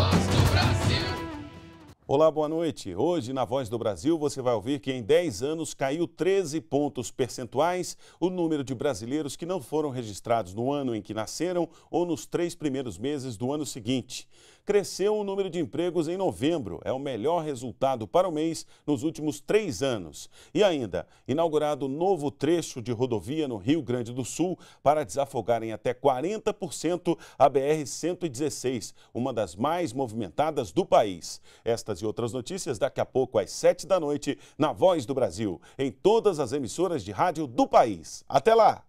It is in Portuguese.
Voz do Brasil. Olá, boa noite. Hoje, na Voz do Brasil, você vai ouvir que em 10 anos caiu 13 pontos percentuais o número de brasileiros que não foram registrados no ano em que nasceram ou nos três primeiros meses do ano seguinte cresceu o número de empregos em novembro. É o melhor resultado para o mês nos últimos três anos. E ainda, inaugurado novo trecho de rodovia no Rio Grande do Sul para desafogar em até 40% a BR-116, uma das mais movimentadas do país. Estas e outras notícias daqui a pouco às sete da noite na Voz do Brasil, em todas as emissoras de rádio do país. Até lá!